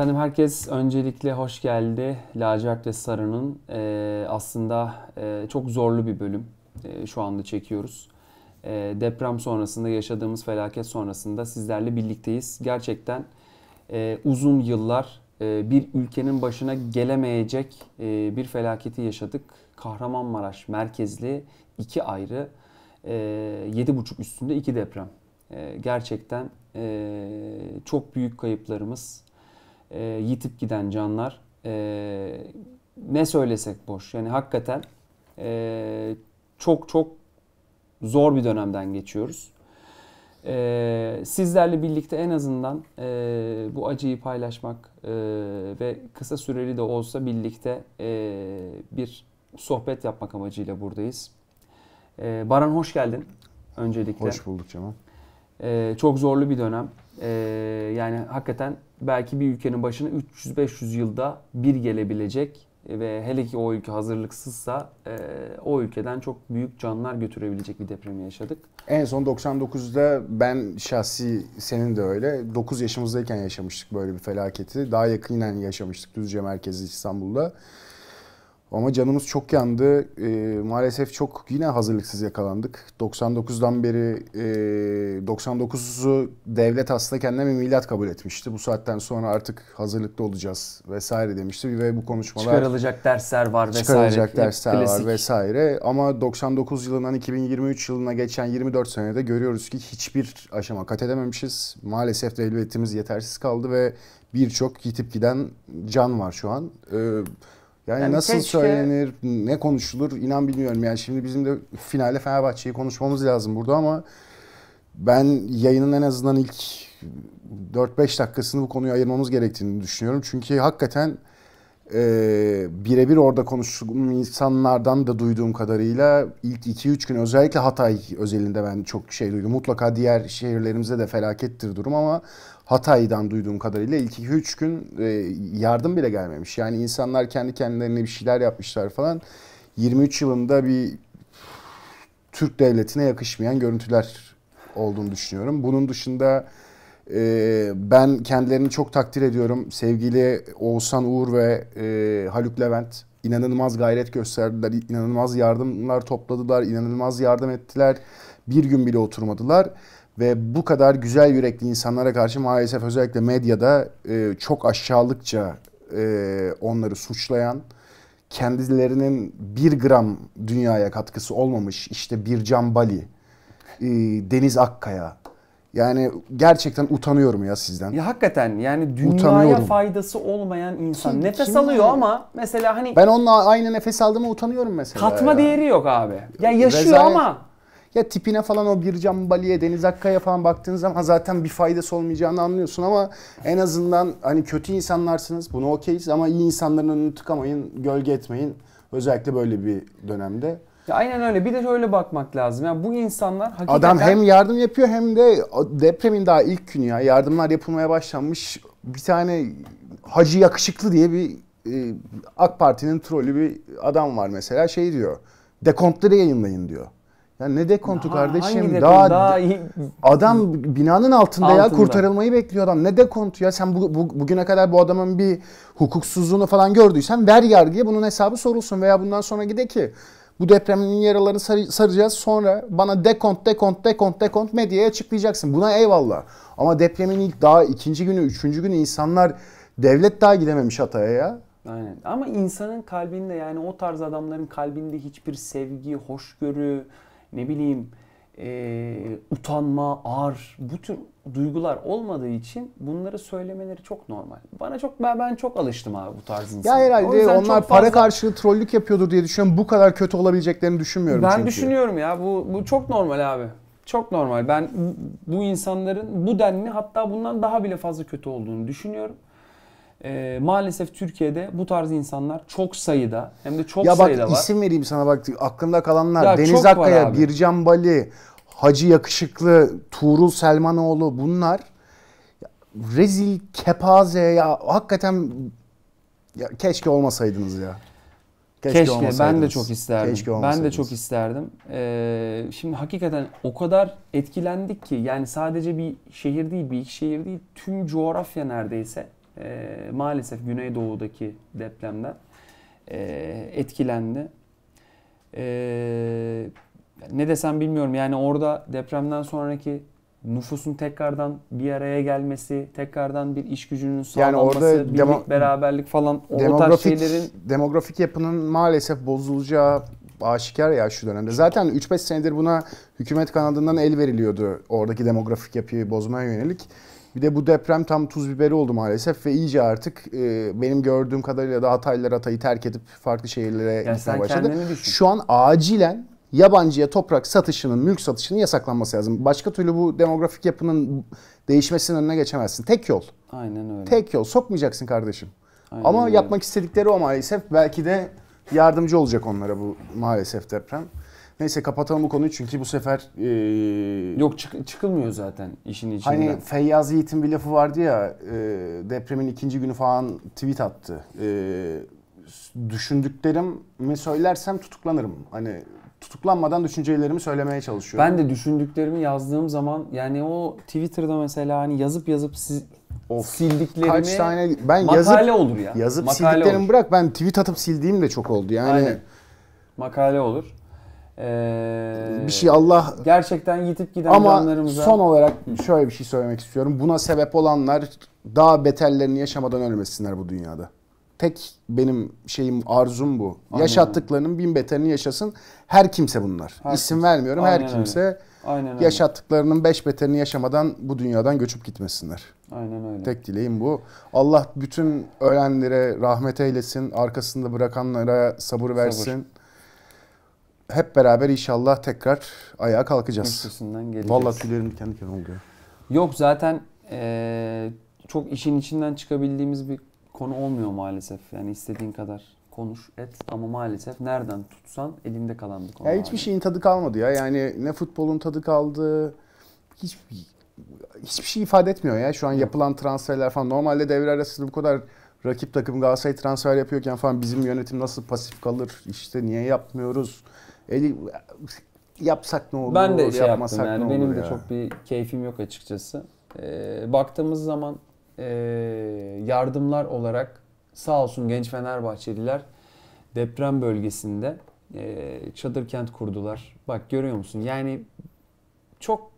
Efendim herkes öncelikle hoş geldi. Lacivert ve Sarı'nın e, aslında e, çok zorlu bir bölüm e, şu anda çekiyoruz. E, deprem sonrasında yaşadığımız felaket sonrasında sizlerle birlikteyiz. Gerçekten e, uzun yıllar e, bir ülkenin başına gelemeyecek e, bir felaketi yaşadık. Kahramanmaraş merkezli iki ayrı e, 7,5 üstünde iki deprem. E, gerçekten e, çok büyük kayıplarımız e, yitip giden canlar e, ne söylesek boş. Yani hakikaten e, çok çok zor bir dönemden geçiyoruz. E, sizlerle birlikte en azından e, bu acıyı paylaşmak e, ve kısa süreli de olsa birlikte e, bir sohbet yapmak amacıyla buradayız. E, Baran hoş geldin öncelikle. Hoş bulduk Cemal. E, çok zorlu bir dönem. Ee, yani hakikaten belki bir ülkenin başına 300-500 yılda bir gelebilecek ve hele ki o ülke hazırlıksızsa e, o ülkeden çok büyük canlar götürebilecek bir depremi yaşadık. En son 99'da ben şahsi senin de öyle 9 yaşımızdayken yaşamıştık böyle bir felaketi. Daha yakinen yaşamıştık Düzce merkezi İstanbul'da. Ama canımız çok yandı. E, maalesef çok yine hazırlıksız yakalandık. 99'dan beri e, 99'u devlet aslında kendine bir milat kabul etmişti. Bu saatten sonra artık hazırlıklı olacağız vesaire demişti ve bu konuşmalar... Çıkarılacak dersler var vesaire. Çıkarılacak dersler Klasik. var vesaire. Ama 99 yılından 2023 yılına geçen 24 senede görüyoruz ki hiçbir aşama kat edememişiz. Maalesef devletimiz yetersiz kaldı ve birçok gitip giden can var şu an. Evet yani, yani nasıl keşke... söylenir, ne konuşulur inan bilmiyorum. Yani şimdi bizim de finale Fenerbahçe'yi konuşmamız lazım burada ama ben yayının en azından ilk 4-5 dakikasını bu konuya ayırmamız gerektiğini düşünüyorum. Çünkü hakikaten e, birebir orada konuştuğum insanlardan da duyduğum kadarıyla ilk 2-3 gün özellikle Hatay özelinde ben çok şey duydum. Mutlaka diğer şehirlerimizde de felakettir durum ama Hatay'dan duyduğum kadarıyla ilk 2-3 gün e, yardım bile gelmemiş. Yani insanlar kendi kendilerine bir şeyler yapmışlar falan. 23 yılında bir Türk devletine yakışmayan görüntüler olduğunu düşünüyorum. Bunun dışında e, ben kendilerini çok takdir ediyorum. Sevgili Oğuzhan Uğur ve e, Haluk Levent inanılmaz gayret gösterdiler, inanılmaz yardımlar topladılar, inanılmaz yardım ettiler. Bir gün bile oturmadılar ve bu kadar güzel yürekli insanlara karşı maalesef özellikle medyada e, çok aşağılıkça e, onları suçlayan, kendilerinin bir gram dünyaya katkısı olmamış işte bir Can Bali, e, Deniz Akkaya. Yani gerçekten utanıyorum ya sizden. Ya hakikaten yani dünyaya utanıyorum. faydası olmayan insan kim, nefes kim alıyor ama mesela hani Ben onunla aynı nefes aldığıma utanıyorum mesela. Katma ya. değeri yok abi. Ya yaşıyor Rezalet. ama ya tipine falan o bir Cambali'ye, Deniz Akkaya falan baktığın zaman zaten bir faydası olmayacağını anlıyorsun ama en azından hani kötü insanlarsınız bunu okeyiz ama iyi insanların önünü tıkamayın, gölge etmeyin. Özellikle böyle bir dönemde. Ya aynen öyle. Bir de şöyle bakmak lazım. Yani bu insanlar hakikaten... Adam hem yardım yapıyor hem de depremin daha ilk günü ya. Yardımlar yapılmaya başlanmış. Bir tane Hacı Yakışıklı diye bir e, AK Parti'nin trolü bir adam var mesela. Şey diyor. Dekontları yayınlayın diyor. Yani ne dekontu ha, kardeşim? Dekont? Daha, daha iyi. adam binanın altında, altında ya kurtarılmayı bekliyor adam. Ne dekontu ya? Sen bu, bu, bugüne kadar bu adamın bir hukuksuzluğunu falan gördüysen ver yargıya bunun hesabı sorulsun veya bundan sonra gide ki bu depremin yaralarını saracağız. Sonra bana dekont, dekont, dekont, dekont medyaya açıklayacaksın. Buna eyvallah. Ama depremin ilk daha ikinci günü, üçüncü günü insanlar devlet daha gidememiş Hatay'a ya. Aynen. Ama insanın kalbinde yani o tarz adamların kalbinde hiçbir sevgi, hoşgörü, ne bileyim e, utanma, ağır bu tür duygular olmadığı için bunları söylemeleri çok normal. Bana çok ben, ben çok alıştım abi bu tarz insanlara. Ya herhalde onlar fazla... para karşılığı trollük yapıyordur diye düşünüyorum. Bu kadar kötü olabileceklerini düşünmüyorum ben çünkü. Ben düşünüyorum ya bu bu çok normal abi. Çok normal. Ben bu insanların bu denli hatta bundan daha bile fazla kötü olduğunu düşünüyorum. E, maalesef Türkiye'de bu tarz insanlar çok sayıda hem de çok ya bak, sayıda var. Ya bak isim vereyim sana bak aklımda kalanlar. Ya Deniz Akkaya, Bircan Bali, Hacı Yakışıklı, Tuğrul Selmanoğlu bunlar rezil kepaze ya hakikaten ya keşke olmasaydınız ya. Keşke, keşke ben de çok isterdim. Keşke ben de çok isterdim. Ee, şimdi hakikaten o kadar etkilendik ki yani sadece bir şehir değil, bir iki şehir değil, tüm coğrafya neredeyse e, maalesef Güneydoğu'daki depremden e, etkilendi. E, ne desem bilmiyorum yani orada depremden sonraki nüfusun tekrardan bir araya gelmesi, tekrardan bir iş gücünün sağlanması, yani orada birlik, demo- beraberlik falan o demografik, tarz şeylerin... Demografik yapının maalesef bozulacağı aşikar ya şu dönemde. Zaten 3-5 senedir buna hükümet kanadından el veriliyordu oradaki demografik yapıyı bozmaya yönelik. Bir de bu deprem tam tuz biberi oldu maalesef ve iyice artık e, benim gördüğüm kadarıyla da Hataylılar Hatay'ı terk edip farklı şehirlere yani gitmeye başladı. Şu an acilen yabancıya toprak satışının, mülk satışının yasaklanması lazım. Başka türlü bu demografik yapının değişmesinin önüne geçemezsin. Tek yol. Aynen öyle. Tek yol. Sokmayacaksın kardeşim. Aynen Ama öyle. yapmak istedikleri o maalesef. Belki de yardımcı olacak onlara bu maalesef deprem. Neyse kapatalım bu konuyu çünkü bu sefer... E, Yok çık- çıkılmıyor zaten işin içinden. Hani Feyyaz Yiğit'in bir lafı vardı ya e, depremin ikinci günü falan tweet attı. E, düşündüklerimi söylersem tutuklanırım. Hani tutuklanmadan düşüncelerimi söylemeye çalışıyorum. Ben de düşündüklerimi yazdığım zaman yani o Twitter'da mesela hani yazıp yazıp siz Of. sildiklerimi kaç tane ben makale yazıp, olur ya. Yazıp makale sildiklerimi olur. bırak ben tweet atıp sildiğim de çok oldu yani. Aynen. Makale olur. Ee, bir şey Allah gerçekten yitip giden ama canlarımıza. son olarak şöyle bir şey söylemek istiyorum. Buna sebep olanlar daha beterlerini yaşamadan ölmesinler bu dünyada. Tek benim şeyim arzum bu. Aynen. Yaşattıklarının bin beterini yaşasın. Her kimse bunlar. Her İsim kimse. vermiyorum. Aynen her kimse öyle. Aynen öyle. yaşattıklarının beş beterini yaşamadan bu dünyadan göçüp gitmesinler. Aynen öyle. Tek dileğim bu. Allah bütün ölenlere rahmet eylesin. Arkasında bırakanlara sabır versin. Sabır hep beraber inşallah tekrar ayağa kalkacağız. Üstesinden geleceğiz. Vallahi tüylerim kendi kendine oluyor. Yok zaten e, çok işin içinden çıkabildiğimiz bir konu olmuyor maalesef. Yani istediğin kadar konuş et ama maalesef nereden tutsan elinde kalan bir konu. Ya hiçbir şeyin tadı kalmadı ya. Yani ne futbolun tadı kaldı. Hiç hiçbir şey ifade etmiyor ya. Şu an yapılan transferler falan. Normalde devre arasında bu kadar rakip takım Galatasaray transfer yapıyorken falan bizim yönetim nasıl pasif kalır? İşte niye yapmıyoruz? Eli, yapsak ne olur? Ben de şey yapmasak yaptım yani benim de ya? çok bir keyfim yok açıkçası. Ee, baktığımız zaman e, yardımlar olarak sağ olsun genç Fenerbahçeliler deprem bölgesinde e, çadır kent kurdular. Bak görüyor musun? Yani çok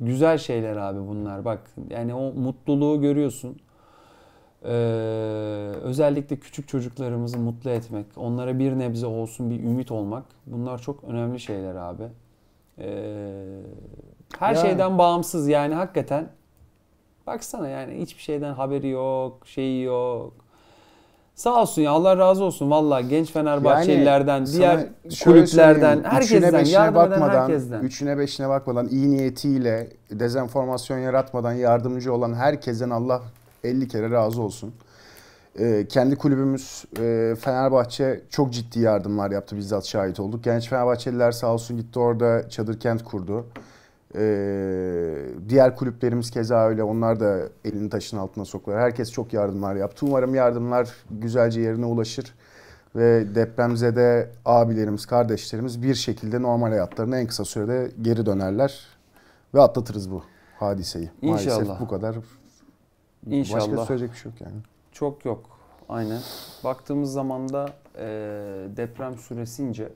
güzel şeyler abi bunlar. Bak yani o mutluluğu görüyorsun. Ee, özellikle küçük çocuklarımızı mutlu etmek, onlara bir nebze olsun bir ümit olmak bunlar çok önemli şeyler abi. Ee, her yani. şeyden bağımsız yani hakikaten baksana yani hiçbir şeyden haberi yok, şeyi yok. Sağ olsun ya Allah razı olsun valla genç Fenerbahçelilerden, yani diğer kulüplerden, herkesten, üçüne yardım bakmadan, eden herkesten. Üçüne beşine bakmadan, iyi niyetiyle, dezenformasyon yaratmadan yardımcı olan herkesten Allah 50 kere razı olsun. E, kendi kulübümüz e, Fenerbahçe çok ciddi yardımlar yaptı bizzat şahit olduk. Genç Fenerbahçeliler sağ olsun gitti orada çadır kent kurdu. E, diğer kulüplerimiz keza öyle onlar da elini taşın altına soktular. Herkes çok yardımlar yaptı. Umarım yardımlar güzelce yerine ulaşır ve depremzede abilerimiz, kardeşlerimiz bir şekilde normal hayatlarına en kısa sürede geri dönerler ve atlatırız bu hadiseyi. İnşallah. Maalesef bu kadar İnşallah. Başka söyleyecek bir şey yok yani. Çok yok. Aynen. Baktığımız zaman da e, deprem süresince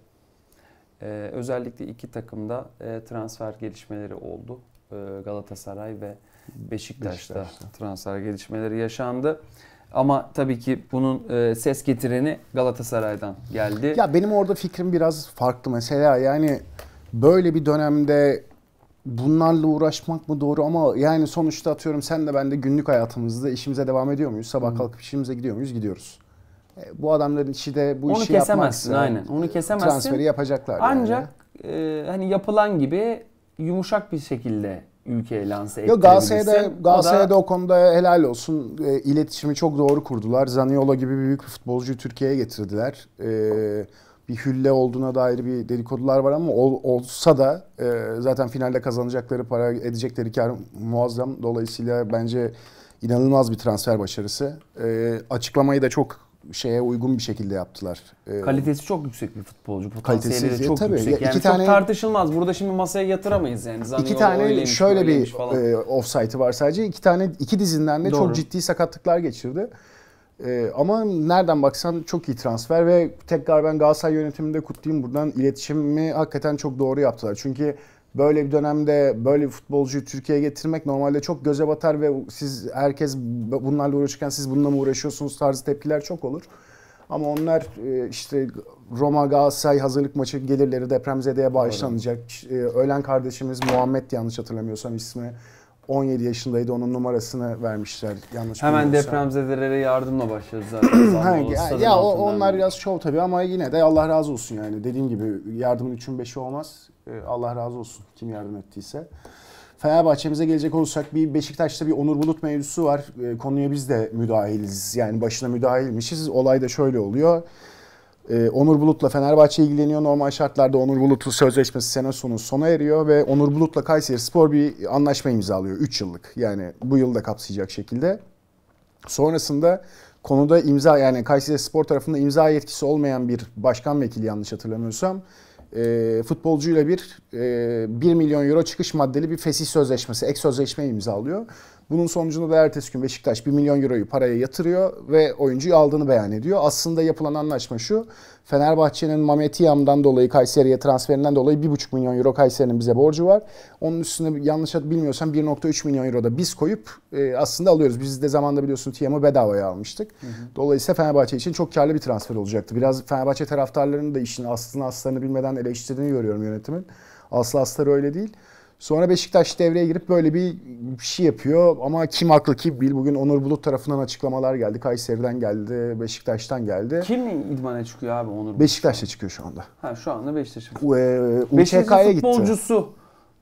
e, özellikle iki takımda e, transfer gelişmeleri oldu. E, Galatasaray ve Beşiktaş'ta, Beşiktaş'ta transfer gelişmeleri yaşandı. Ama tabii ki bunun e, ses getireni Galatasaray'dan geldi. Ya benim orada fikrim biraz farklı mesela yani böyle bir dönemde bunlarla uğraşmak mı doğru ama yani sonuçta atıyorum sen de ben de günlük hayatımızda işimize devam ediyor muyuz? Sabah kalkıp işimize gidiyor muyuz? Gidiyoruz. E, bu adamların işi de bu Onu işi kesemezsin yapmaksa, aynen. Onu kesemezsin. Transferi yapacaklar. Ancak yani. e, hani yapılan gibi yumuşak bir şekilde ülkeye lanse ettirebilirsin. Galatasaray'da, Galatasaray'da o, da... o konuda helal olsun. E, iletişimi çok doğru kurdular. Zaniola gibi büyük bir futbolcuyu Türkiye'ye getirdiler. Eee bir hülle olduğuna dair bir dedikodular var ama ol, olsa da e, zaten finalde kazanacakları para edecekleri kar muazzam. Dolayısıyla bence inanılmaz bir transfer başarısı. E, açıklamayı da çok şeye uygun bir şekilde yaptılar. E, kalitesi çok yüksek bir futbolcu. kalitesi de çok tabii. yüksek. Yani iki çok tartışılmaz. Burada şimdi masaya yatıramayız yani. Zaten iki tane öyleymiş, şöyle öyleymiş bir e, offside'ı var sadece. İki tane iki dizinden de Doğru. çok ciddi sakatlıklar geçirdi. E, ama nereden baksan çok iyi transfer ve tekrar ben Galatasaray yönetiminde kutlayayım buradan iletişimimi hakikaten çok doğru yaptılar. Çünkü böyle bir dönemde böyle bir futbolcuyu Türkiye'ye getirmek normalde çok göze batar ve siz herkes bunlarla uğraşırken siz bununla mı uğraşıyorsunuz tarzı tepkiler çok olur. Ama onlar e, işte Roma Galatasaray hazırlık maçı gelirleri depremzedeye bağışlanacak. E, ölen kardeşimiz Muhammed yanlış hatırlamıyorsam ismi 17 yaşındaydı onun numarasını vermişler yanlış Hemen depremzedelere yardımla başlarız zaten. ha, ya ya o, onlar biraz şov tabii ama yine de Allah razı olsun yani dediğim gibi yardımın 3'ün 5'i olmaz. Ee, Allah razı olsun kim yardım ettiyse. Fenerbahçe'mize gelecek olursak bir Beşiktaş'ta bir Onur Bulut mevzusu var. Ee, konuya biz de müdahiliz. Yani başına müdahilmişiz. Olay da şöyle oluyor. Ee, Onur Bulut'la Fenerbahçe ilgileniyor. Normal şartlarda Onur Bulut'un sözleşmesi sene sonu sona eriyor ve Onur Bulut'la Kayseri Spor bir anlaşma imzalıyor. 3 yıllık yani bu yıl da kapsayacak şekilde. Sonrasında konuda imza yani Kayseri Spor tarafında imza yetkisi olmayan bir başkan vekili yanlış hatırlamıyorsam e, futbolcuyla bir e, 1 milyon euro çıkış maddeli bir fesih sözleşmesi, ek sözleşme imzalıyor. Bunun sonucunda da ertesi gün Beşiktaş 1 milyon euroyu paraya yatırıyor ve oyuncuyu aldığını beyan ediyor. Aslında yapılan anlaşma şu. Fenerbahçe'nin Mametiyam'dan dolayı Kayseri'ye transferinden dolayı 1,5 milyon euro Kayseri'nin bize borcu var. Onun üstüne yanlış bilmiyorsam 1,3 milyon euro da biz koyup e, aslında alıyoruz. Biz de zamanda biliyorsun Tiyam'ı bedavaya almıştık. Hı hı. Dolayısıyla Fenerbahçe için çok karlı bir transfer olacaktı. Biraz Fenerbahçe taraftarlarının da işin aslını aslarını bilmeden eleştirdiğini görüyorum yönetimin. Aslı asları öyle değil. Sonra Beşiktaş devreye girip böyle bir şey yapıyor ama kim haklı kim bil. Bugün Onur Bulut tarafından açıklamalar geldi. Kayseri'den geldi, Beşiktaş'tan geldi. Kim idmana çıkıyor abi Onur Bulut? Beşiktaş'ta çıkıyor şu anda. Ha şu anda Beşiktaş'ta. Beşiktaş'ın e, futbolcusu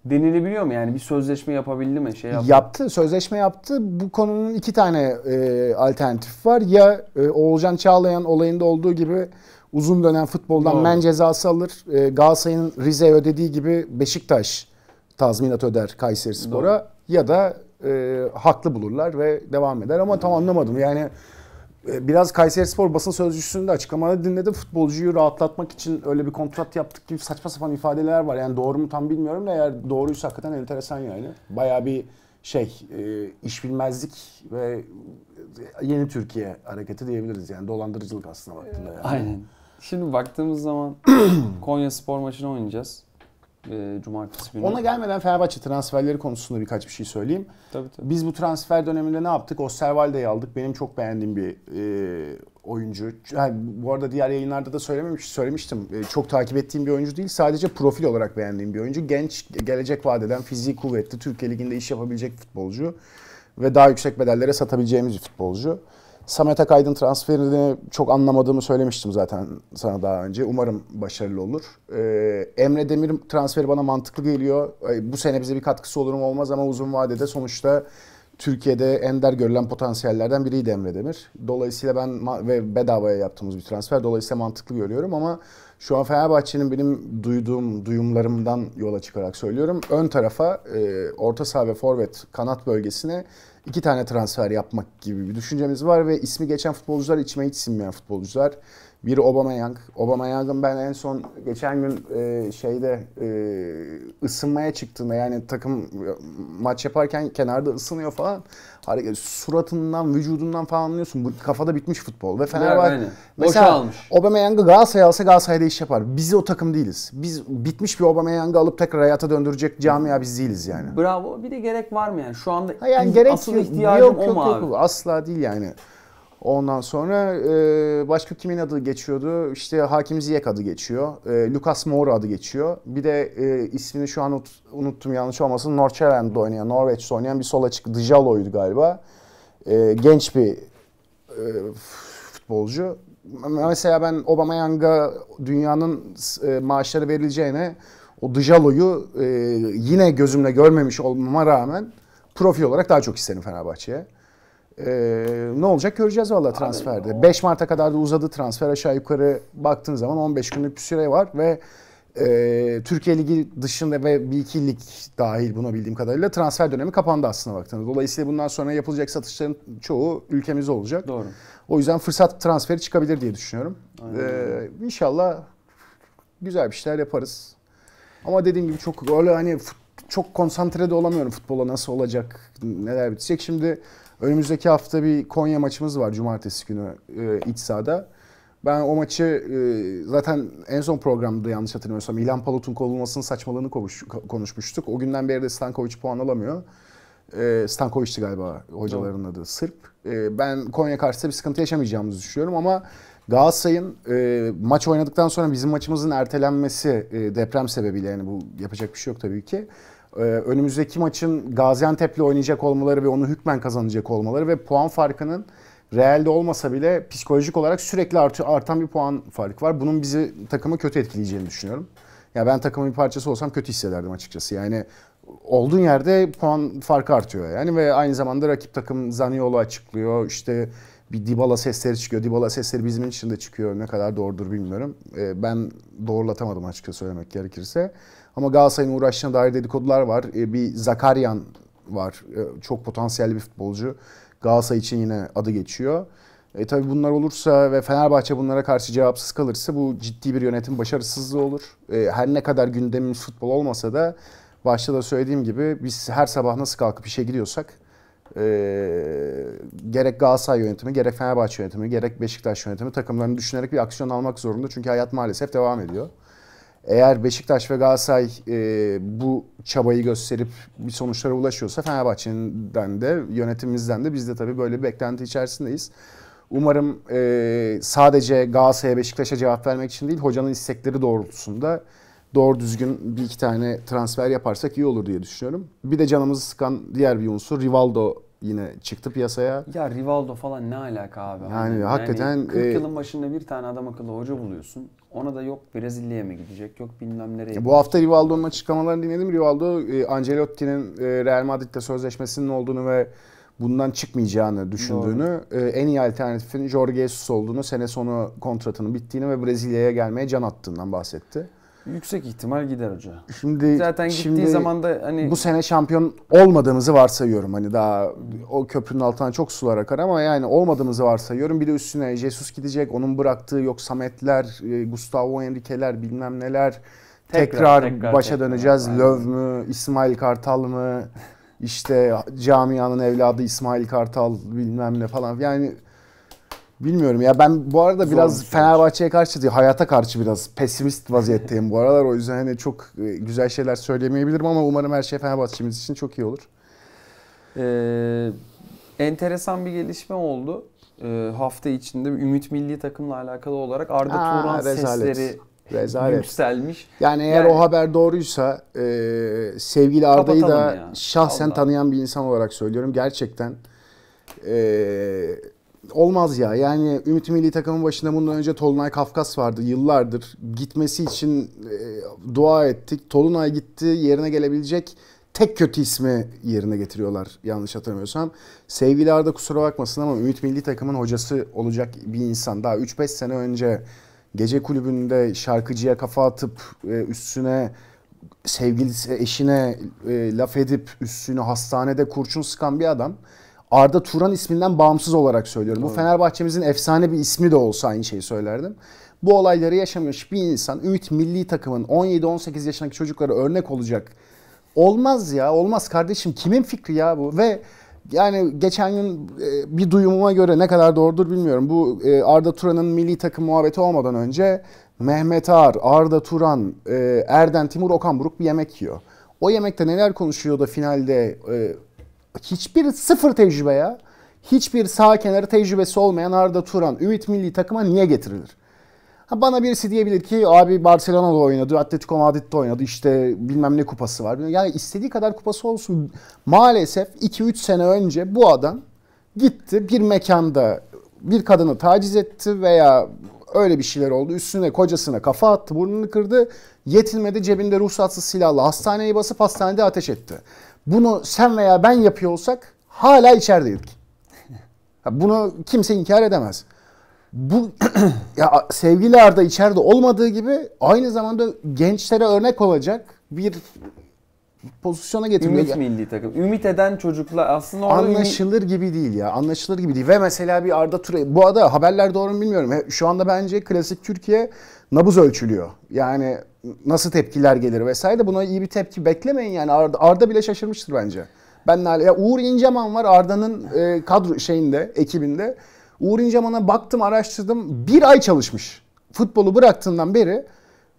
denilebiliyor mu? Yani bir sözleşme yapabildi mi? Şey yaptı. yaptı. Sözleşme yaptı. Bu konunun iki tane e, alternatif var. Ya e, Oğulcan Çağlayan olayında olduğu gibi uzun dönem futboldan Doğru. men cezası alır. E, Galatasaray'ın Rize ödediği gibi Beşiktaş tazminat öder Kayseri Spor'a Doğru. ya da e, haklı bulurlar ve devam eder. Ama tam anlamadım yani e, biraz Kayseri Spor basın sözcüsünün de açıklamaları dinledim. Futbolcuyu rahatlatmak için öyle bir kontrat yaptık gibi saçma sapan ifadeler var. Yani doğru mu tam bilmiyorum da eğer doğruysa hakikaten enteresan yani. Bayağı bir şey e, iş bilmezlik ve yeni Türkiye hareketi diyebiliriz yani dolandırıcılık aslında baktığında yani. Aynen. Şimdi baktığımız zaman Konya spor maçını oynayacağız e, cumartesi günü. Ona gelmeden Fenerbahçe transferleri konusunda birkaç bir şey söyleyeyim. Tabii tabii. Biz bu transfer döneminde ne yaptık? Osterwalde'yi aldık. Benim çok beğendiğim bir e, oyuncu. Yani bu arada diğer yayınlarda da söylememiş, söylemiştim. E, çok takip ettiğim bir oyuncu değil. Sadece profil olarak beğendiğim bir oyuncu. Genç, gelecek vadeden, fiziği kuvvetli, Türkiye Ligi'nde iş yapabilecek futbolcu ve daha yüksek bedellere satabileceğimiz bir futbolcu. Samet Akaydın transferini çok anlamadığımı söylemiştim zaten sana daha önce. Umarım başarılı olur. Ee, Emre Demir transferi bana mantıklı geliyor. Bu sene bize bir katkısı olur mu olmaz ama uzun vadede sonuçta Türkiye'de ender görülen potansiyellerden biriydi Emre Demir. Dolayısıyla ben ve bedavaya yaptığımız bir transfer. Dolayısıyla mantıklı görüyorum ama şu an Fenerbahçe'nin benim duyduğum duyumlarımdan yola çıkarak söylüyorum. Ön tarafa e, orta saha ve forvet kanat bölgesine iki tane transfer yapmak gibi bir düşüncemiz var ve ismi geçen futbolcular içime hiç sinmeyen futbolcular. Biri Obama Aubameyang'ın ben en son geçen gün e, şeyde e, ısınmaya çıktığında yani takım e, maç yaparken kenarda ısınıyor falan. Hareket, suratından, vücudundan falan anlıyorsun. Bu kafada bitmiş futbol. Ve Fenerbahçe yani, mesela Aubameyang'ı Galatasaray'a alsa Galatasaray'da iş yapar. Biz o takım değiliz. Biz bitmiş bir Obama Aubameyang'ı alıp tekrar hayata döndürecek camia biz değiliz yani. Bravo. Bir de gerek var mı yani? Şu anda ha yani gerek asıl ihtiyacım yok, yok, yok, Yok, asla değil yani. Ondan sonra e, başka kimin adı geçiyordu? İşte Hakim Ziyek adı geçiyor. E, Lucas Moura adı geçiyor. Bir de e, ismini şu an unuttum yanlış olmasın. Norçeland'da oynayan, Norveç'te oynayan bir sol açık Dijalo'ydu galiba. E, genç bir e, futbolcu. Mesela ben Obama Yanga dünyanın e, maaşları verileceğine o Dijalo'yu e, yine gözümle görmemiş olmama rağmen profil olarak daha çok isterim Fenerbahçe'ye. Ee, ne olacak göreceğiz valla transferde. 5 Mart'a kadar da uzadı transfer. Aşağı yukarı baktığın zaman 15 günlük bir süre var ve e, Türkiye Ligi dışında ve bir iki lig dahil buna bildiğim kadarıyla transfer dönemi kapandı aslında baktığınız. Dolayısıyla bundan sonra yapılacak satışların çoğu ülkemizde olacak. Doğru. O yüzden fırsat transferi çıkabilir diye düşünüyorum. Aynen. Ee, inşallah güzel bir şeyler yaparız. Ama dediğim gibi çok öyle hani futbol çok konsantre de olamıyorum futbola nasıl olacak, neler bitecek. Şimdi önümüzdeki hafta bir Konya maçımız var cumartesi günü e, iç sahada. Ben o maçı e, zaten en son programda yanlış hatırlamıyorsam İlhan Palut'un kovulmasının saçmalığını konuş, konuşmuştuk. O günden beri de Stankovic puan alamıyor. E, Stankovic'ti galiba hocaların evet. adı Sırp. E, ben Konya karşısında bir sıkıntı yaşamayacağımızı düşünüyorum ama Galatasaray'ın e, maç oynadıktan sonra bizim maçımızın ertelenmesi e, deprem sebebiyle yani bu yapacak bir şey yok tabii ki. Ee, önümüzdeki maçın Gaziantep'le oynayacak olmaları ve onu hükmen kazanacak olmaları ve puan farkının Real'de olmasa bile psikolojik olarak sürekli artı, artan bir puan farkı var. Bunun bizi takımı kötü etkileyeceğini düşünüyorum. Ya ben takımın bir parçası olsam kötü hissederdim açıkçası. Yani olduğun yerde puan farkı artıyor yani ve aynı zamanda rakip takım Zaniolo açıklıyor. İşte bir Dybala sesleri çıkıyor. Dybala sesleri bizim için de çıkıyor. Ne kadar doğrudur bilmiyorum. Ee, ben doğrulatamadım açıkça söylemek gerekirse. Ama Galatasaray'ın uğraşına dair dedikodular var. Ee, bir Zakaryan var. Ee, çok potansiyel bir futbolcu. Galatasaray için yine adı geçiyor. E tabii bunlar olursa ve Fenerbahçe bunlara karşı cevapsız kalırsa bu ciddi bir yönetim başarısızlığı olur. E, her ne kadar gündemimiz futbol olmasa da başta da söylediğim gibi biz her sabah nasıl kalkıp işe gidiyorsak e, gerek Galatasaray yönetimi, gerek Fenerbahçe yönetimi, gerek Beşiktaş yönetimi takımlarını düşünerek bir aksiyon almak zorunda. Çünkü hayat maalesef devam ediyor. Eğer Beşiktaş ve Galatasaray e, bu çabayı gösterip bir sonuçlara ulaşıyorsa Fenerbahçe'den de yönetimimizden de biz de tabii böyle bir beklenti içerisindeyiz. Umarım e, sadece Galatasaray'a Beşiktaş'a cevap vermek için değil hocanın istekleri doğrultusunda doğru düzgün bir iki tane transfer yaparsak iyi olur diye düşünüyorum. Bir de canımızı sıkan diğer bir unsur Rivaldo yine çıktı piyasaya. Ya Rivaldo falan ne alaka abi? Yani, hani, hakikaten... 40 e, yılın başında bir tane adam akıllı hoca buluyorsun. Ona da yok Brezilya'ya mı gidecek, yok bilmem nereye. Bu hafta Rivaldo'nun açıklamalarını dinledim. Rivaldo, e, Ancelotti'nin e, Real Madrid'le sözleşmesinin olduğunu ve bundan çıkmayacağını düşündüğünü, Doğru. en iyi alternatifin Jorge Jesus olduğunu, sene sonu kontratının bittiğini ve Brezilya'ya gelmeye can attığından bahsetti. Yüksek ihtimal gider hoca. Şimdi zaten gittiği şimdi, zaman da hani bu sene şampiyon olmadığımızı varsayıyorum. Hani daha o köprünün altından çok sular akar ama yani olmadığımızı varsayıyorum. Bir de üstüne Jesus gidecek. Onun bıraktığı yok Sametler, e, Gustavo Enriqueler, bilmem neler. Tekrar, tekrar, tekrar başa tekrar, döneceğiz. Aynen. Löv mü, İsmail Kartal mı? İşte camianın evladı İsmail Kartal bilmem ne falan. Yani Bilmiyorum ya ben bu arada Zor biraz şey. Fenerbahçe'ye karşı değil, hayata karşı biraz pesimist vaziyetteyim bu aralar. O yüzden hani çok e, güzel şeyler söylemeyebilirim ama umarım her şey Fenerbahçe'miz için çok iyi olur. Ee, enteresan bir gelişme oldu. Ee, hafta içinde Ümit Milli Takım'la alakalı olarak Arda Aa, Turan rezalet. sesleri rezalet. yükselmiş. Yani eğer yani, o haber doğruysa e, sevgili Arda'yı da ya. şahsen Allah. tanıyan bir insan olarak söylüyorum. Gerçekten eee Olmaz ya. Yani Ümit Milli takımın başında bundan önce Tolunay Kafkas vardı. Yıllardır gitmesi için e, dua ettik. Tolunay gitti. Yerine gelebilecek tek kötü ismi yerine getiriyorlar yanlış hatırlamıyorsam. Sevgili Arda kusura bakmasın ama Ümit Milli Takım'ın hocası olacak bir insan. Daha 3-5 sene önce gece kulübünde şarkıcıya kafa atıp e, üstüne sevgilisi eşine e, laf edip üstünü hastanede kurşun sıkan bir adam. Arda Turan isminden bağımsız olarak söylüyorum. Evet. Bu Fenerbahçemizin efsane bir ismi de olsa aynı şeyi söylerdim. Bu olayları yaşamış bir insan Ümit milli takımın 17-18 yaşındaki çocuklara örnek olacak. Olmaz ya olmaz kardeşim kimin fikri ya bu ve yani geçen gün e, bir duyumuma göre ne kadar doğrudur bilmiyorum. Bu e, Arda Turan'ın milli takım muhabbeti olmadan önce Mehmet Ağar, Arda Turan, e, Erden Timur, Okan Buruk bir yemek yiyor. O yemekte neler konuşuyor da finalde hiçbir sıfır tecrübe ya. Hiçbir sağ kenarı tecrübesi olmayan Arda Turan Ümit Milli takıma niye getirilir? Ha bana birisi diyebilir ki abi Barcelona'da oynadı, Atletico Madrid'de oynadı, işte bilmem ne kupası var. Yani istediği kadar kupası olsun. Maalesef 2-3 sene önce bu adam gitti bir mekanda bir kadını taciz etti veya öyle bir şeyler oldu. Üstüne kocasına kafa attı, burnunu kırdı. Yetinmedi cebinde ruhsatsız silahla hastaneyi basıp hastanede ateş etti. Bunu sen veya ben yapıyor olsak hala içerideydik. Bunu kimse inkar edemez. Bu ya sevgili Arda içeride olmadığı gibi aynı zamanda gençlere örnek olacak bir pozisyona getirmek. Ümit milli takım. Ümit eden çocuklar aslında orada anlaşılır ümit... gibi değil ya. Anlaşılır gibi değil. Ve mesela bir Arda Turan bu arada haberler doğru mu bilmiyorum. Şu anda bence klasik Türkiye nabız ölçülüyor. Yani nasıl tepkiler gelir vesaire de buna iyi bir tepki beklemeyin yani Arda, Arda bile şaşırmıştır bence. Ben de, ya Uğur İnceman var Arda'nın e, kadro şeyinde ekibinde. Uğur İnceman'a baktım araştırdım bir ay çalışmış. Futbolu bıraktığından beri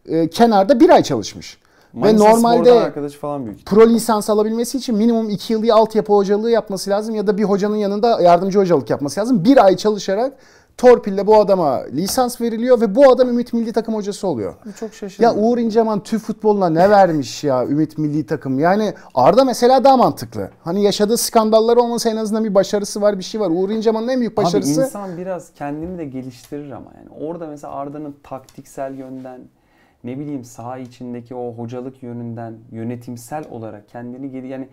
e, kenarda bir ay çalışmış. Manisa Ve normalde arkadaşı falan büyük. pro lisans alabilmesi için minimum 2 yıl ya altyapı hocalığı yapması lazım ya da bir hocanın yanında yardımcı hocalık yapması lazım. Bir ay çalışarak torpille bu adama lisans veriliyor ve bu adam Ümit Milli Takım hocası oluyor. Çok şaşırdım. Ya Uğur İnceman tüf futboluna ne vermiş ya Ümit Milli Takım. Yani Arda mesela daha mantıklı. Hani yaşadığı skandallar olmasa en azından bir başarısı var bir şey var. Uğur İnceman'ın en büyük başarısı. Abi insan biraz kendini de geliştirir ama yani. Orada mesela Arda'nın taktiksel yönden ne bileyim saha içindeki o hocalık yönünden yönetimsel olarak kendini geri yani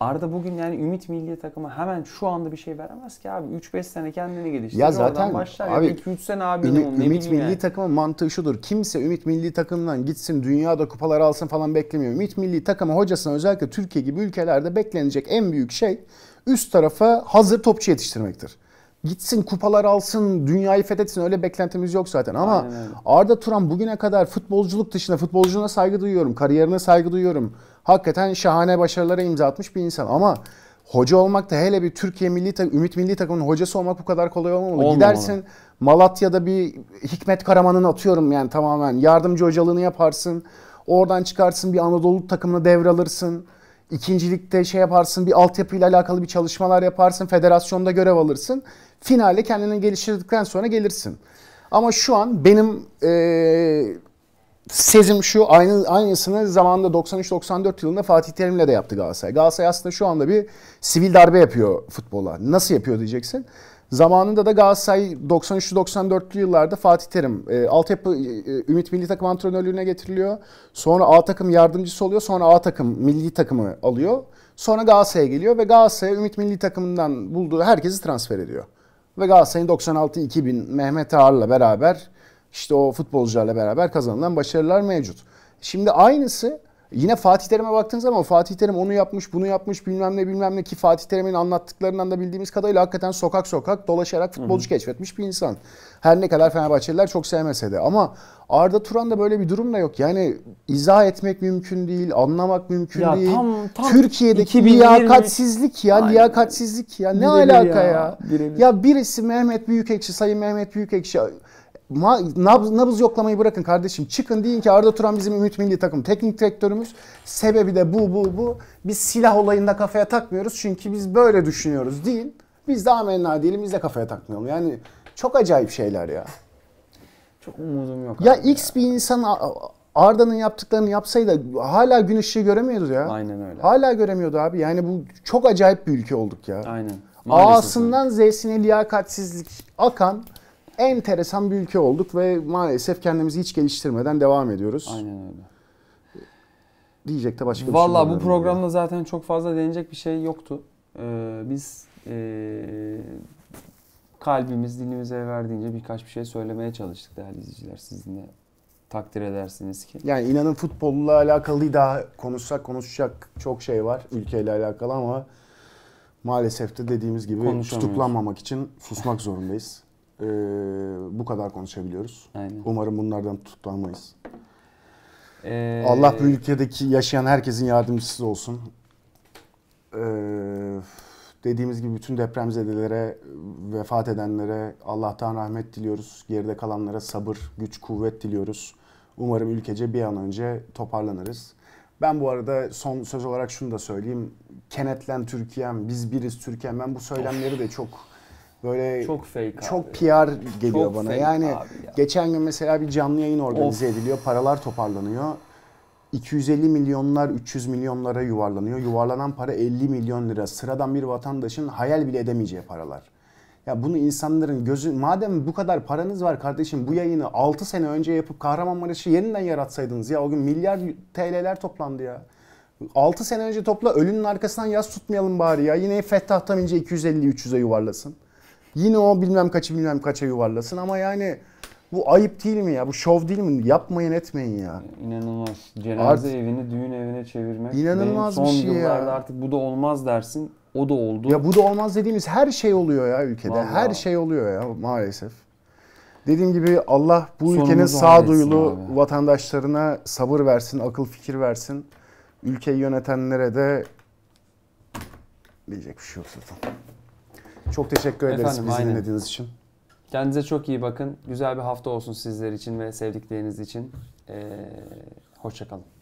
Arda bugün yani Ümit Milli Takımı hemen şu anda bir şey veremez ki abi. 3-5 sene kendini geliştir. Ya zaten başlar. abi, 2-3 sene abi Ümit, ne Ümit Milli yani. Takım'ın mantığı şudur. Kimse Ümit Milli Takımından gitsin dünyada kupalar alsın falan beklemiyor. Ümit Milli Takımı hocasına özellikle Türkiye gibi ülkelerde beklenecek en büyük şey üst tarafa hazır topçu yetiştirmektir gitsin kupalar alsın, dünyayı fethetsin öyle beklentimiz yok zaten. Ama Arda Turan bugüne kadar futbolculuk dışında futbolculuğuna saygı duyuyorum, kariyerine saygı duyuyorum. Hakikaten şahane başarılara imza atmış bir insan ama hoca olmak da hele bir Türkiye milli takım Ümit milli takımının hocası olmak bu kadar kolay olmamalı. Olmamalı. Gidersin Malatya'da bir Hikmet Karaman'ın atıyorum yani tamamen yardımcı hocalığını yaparsın. Oradan çıkarsın bir Anadolu takımına devralırsın ikincilikte şey yaparsın, bir altyapıyla alakalı bir çalışmalar yaparsın, federasyonda görev alırsın. finale kendini geliştirdikten sonra gelirsin. Ama şu an benim e, sezim şu aynı aynısını zamanında 93-94 yılında Fatih Terim'le de yaptı Galatasaray. Galatasaray aslında şu anda bir sivil darbe yapıyor futbola. Nasıl yapıyor diyeceksin. Zamanında da Galatasaray 93-94'lü yıllarda Fatih Terim e, altyapı e, e, Ümit Milli Takım antrenörlüğüne getiriliyor. Sonra A takım yardımcısı oluyor. Sonra A takım milli takımı alıyor. Sonra Galatasaray'a geliyor ve Galatasaray Ümit Milli Takımından bulduğu herkesi transfer ediyor. Ve Galatasaray'ın 96-2000 Mehmet Ağar'la beraber işte o futbolcularla beraber kazanılan başarılar mevcut. Şimdi aynısı Yine Fatih Terim'e baktığınız zaman Fatih Terim onu yapmış, bunu yapmış, bilmem ne bilmem ne ki Fatih Terim'in anlattıklarından da bildiğimiz kadarıyla hakikaten sokak sokak dolaşarak futbolcu Hı-hı. keşfetmiş bir insan. Her ne kadar Fenerbahçeliler çok sevmese de ama Arda Turan'da böyle bir durum da yok. Yani izah etmek mümkün değil, anlamak mümkün ya değil. Tam, tam Türkiye'deki 2020... liyakatsizlik ya, Aynen. liyakatsizlik ya. Ne Birebir alaka ya? Ya, ya birisi Mehmet Büyükekşi, Sayın Mehmet Büyükekşi Nabz nabız yoklamayı bırakın kardeşim. Çıkın deyin ki Arda Turan bizim Ümit Milli Takım teknik direktörümüz. Sebebi de bu bu bu. Biz silah olayında kafaya takmıyoruz çünkü biz böyle düşünüyoruz deyin. Biz de amenna diyelim biz de kafaya takmayalım. Yani çok acayip şeyler ya. Çok umudum yok. Ya X ya. bir insan Arda'nın yaptıklarını yapsaydı hala gün ışığı göremiyordu ya. Aynen öyle. Hala göremiyordu abi. Yani bu çok acayip bir ülke olduk ya. Aynen. Maalesef A'sından öyle. Z'sine liyakatsizlik akan enteresan bir ülke olduk ve maalesef kendimizi hiç geliştirmeden devam ediyoruz. Aynen öyle. Diyecek de başka Vallahi bir şey Valla bu programda zaten çok fazla denecek bir şey yoktu. Ee, biz e, kalbimiz dilimize verdiğince birkaç bir şey söylemeye çalıştık değerli izleyiciler. Sizinle takdir edersiniz ki. Yani inanın futbolla alakalı daha konuşsak konuşacak çok şey var ülkeyle alakalı ama maalesef de dediğimiz gibi tutuklanmamak için susmak zorundayız e, bu kadar konuşabiliyoruz. Aynen. Umarım bunlardan tutulmayız. Ee... Allah bu ülkedeki yaşayan herkesin yardımcısı olsun. Ee, dediğimiz gibi bütün depremzedelere, vefat edenlere Allah'tan rahmet diliyoruz. Geride kalanlara sabır, güç, kuvvet diliyoruz. Umarım ülkece bir an önce toparlanırız. Ben bu arada son söz olarak şunu da söyleyeyim. Kenetlen Türkiye'm, biz biriz Türkiye'm. Ben bu söylemleri de çok böyle çok fake çok abi. PR geliyor çok bana. Yani ya. geçen gün mesela bir canlı yayın organize of. ediliyor, paralar toparlanıyor. 250 milyonlar 300 milyonlara yuvarlanıyor. Yuvarlanan para 50 milyon lira. Sıradan bir vatandaşın hayal bile edemeyeceği paralar. Ya bunu insanların gözü madem bu kadar paranız var kardeşim bu yayını 6 sene önce yapıp Kahramanmaraş'ı yeniden yaratsaydınız ya o gün milyar TL'ler toplandı ya. 6 sene önce topla ölünün arkasından yaz tutmayalım bari ya. Yine Fettah Tamici 250-300'e yuvarlasın. Yine o bilmem kaçı bilmem kaça yuvarlasın ama yani bu ayıp değil mi ya? Bu şov değil mi? Yapmayın etmeyin ya. İnanılmaz. Cenaze Art... evini düğün evine çevirmek. İnanılmaz son bir şey yıllarda ya. artık bu da olmaz dersin. O da oldu. Ya bu da olmaz dediğimiz her şey oluyor ya ülkede. Vallahi. Her şey oluyor ya maalesef. Dediğim gibi Allah bu Sonumuzu ülkenin sağduyulu vatandaşlarına sabır versin, akıl fikir versin. Ülkeyi yönetenlere de diyecek bir şey yok zaten. Çok teşekkür ederiz Efendim, bizi aynen. dinlediğiniz için. Kendinize çok iyi bakın. Güzel bir hafta olsun sizler için ve sevdikleriniz için. Ee, Hoşçakalın.